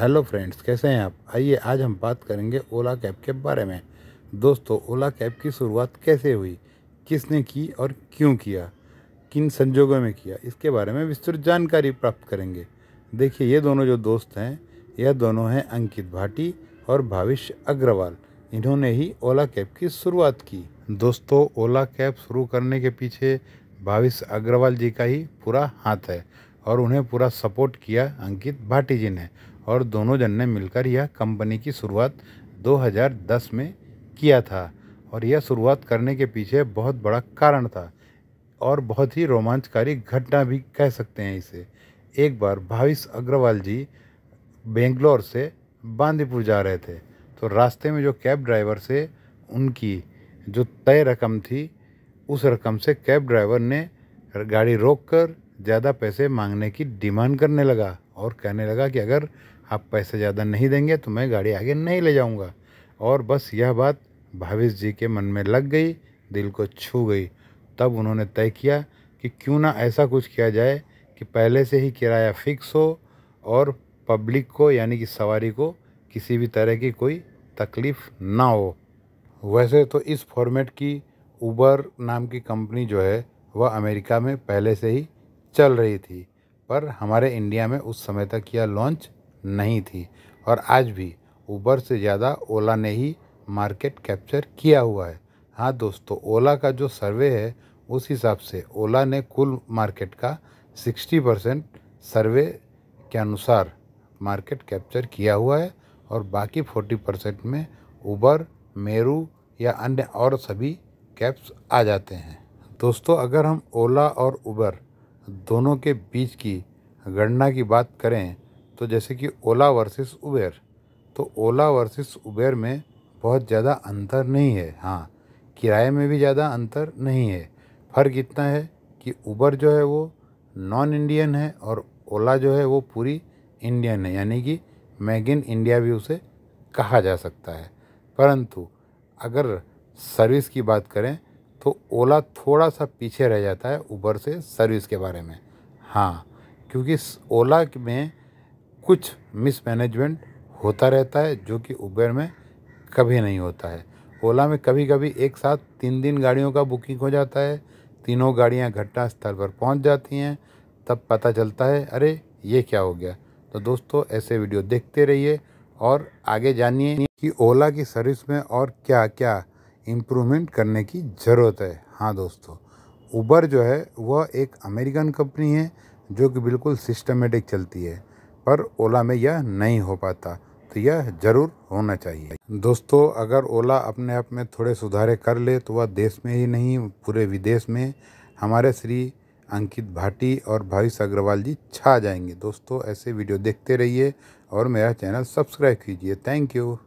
hello friends कैसे हैं आप आइए आज हम बात करेंगे ओला कैब के बारे में दोस्तों ओला कैब की शुरुआत कैसे हुई किसने की और क्यों किया किन संजोगों में किया इसके बारे में विस्तृत जानकारी प्राप्त करेंगे देखिए ये दोनों जो दोस्त हैं यह दोनों हैं अंकित भाटी और भाविश अग्रवाल इन्होंने ही ओला कैब की शुरुआत की दोस्तों ओला कैब शुरू करने के पीछे भाविश अग्रवाल जी का ही पूरा हाथ है और उन्हें पूरा सपोर्ट किया अंकित भाटी जी ने और दोनों जन ने मिलकर यह कंपनी की शुरुआत 2010 में किया था और यह शुरुआत करने के पीछे बहुत बड़ा कारण था और बहुत ही रोमांचकारी घटना भी कह सकते हैं इसे एक बार भाविश अग्रवाल जी बेंगलोर से बांदीपुर जा रहे थे तो रास्ते में जो कैब ड्राइवर से उनकी जो तय रकम थी उस रकम से कैब ड्राइवर ने गाड़ी रोककर ज़्यादा पैसे मांगने की डिमांड करने लगा और कहने लगा कि अगर आप पैसे ज़्यादा नहीं देंगे तो मैं गाड़ी आगे नहीं ले जाऊँगा और बस यह बात भाविस जी के मन में लग गई दिल को छू गई तब उन्होंने तय किया कि क्यों ना ऐसा कुछ किया जाए कि पहले से ही किराया फिक्स हो और पब्लिक को यानी कि सवारी को किसी भी तरह की कोई तकलीफ़ ना हो वैसे तो इस फॉर्मेट की उबर नाम की कंपनी जो है वह अमेरिका में पहले से ही चल रही थी पर हमारे इंडिया में उस समय तक यह लॉन्च नहीं थी और आज भी ऊबर से ज़्यादा ओला ने ही मार्केट कैप्चर किया हुआ है हाँ दोस्तों ओला का जो सर्वे है उस हिसाब से ओला ने कुल मार्केट का 60 परसेंट सर्वे के अनुसार मार्केट कैप्चर किया हुआ है और बाकी 40 परसेंट में ऊबर मेरू या अन्य और सभी कैब्स आ जाते हैं दोस्तों अगर हम ओला और उबर दोनों के बीच की गणना की बात करें तो जैसे कि ओला वर्सेस उबेर तो ओला वर्सेस उबेर में बहुत ज़्यादा अंतर नहीं है हाँ किराए में भी ज़्यादा अंतर नहीं है फ़र्क इतना है कि उबर जो है वो नॉन इंडियन है और ओला जो है वो पूरी इंडियन है यानी कि मेक इन इंडिया भी उसे कहा जा सकता है परंतु अगर सर्विस की बात करें तो ओला थोड़ा सा पीछे रह जाता है उबर से सर्विस के बारे में हाँ क्योंकि ओला में कुछ मिसमैनेजमेंट होता रहता है जो कि उबेर में कभी नहीं होता है ओला में कभी कभी एक साथ तीन दिन गाड़ियों का बुकिंग हो जाता है तीनों गाड़ियां स्थल पर पहुंच जाती हैं तब पता चलता है अरे ये क्या हो गया तो दोस्तों ऐसे वीडियो देखते रहिए और आगे जानिए कि ओला की सर्विस में और क्या क्या इम्प्रूवमेंट करने की ज़रूरत है हाँ दोस्तों उबर जो है वह एक अमेरिकन कंपनी है जो कि बिल्कुल सिस्टमेटिक चलती है पर ओला में यह नहीं हो पाता तो यह जरूर होना चाहिए दोस्तों अगर ओला अपने आप में थोड़े सुधारे कर ले तो वह देश में ही नहीं पूरे विदेश में हमारे श्री अंकित भाटी और भाविश अग्रवाल जी छा जाएंगे दोस्तों ऐसे वीडियो देखते रहिए और मेरा चैनल सब्सक्राइब कीजिए थैंक यू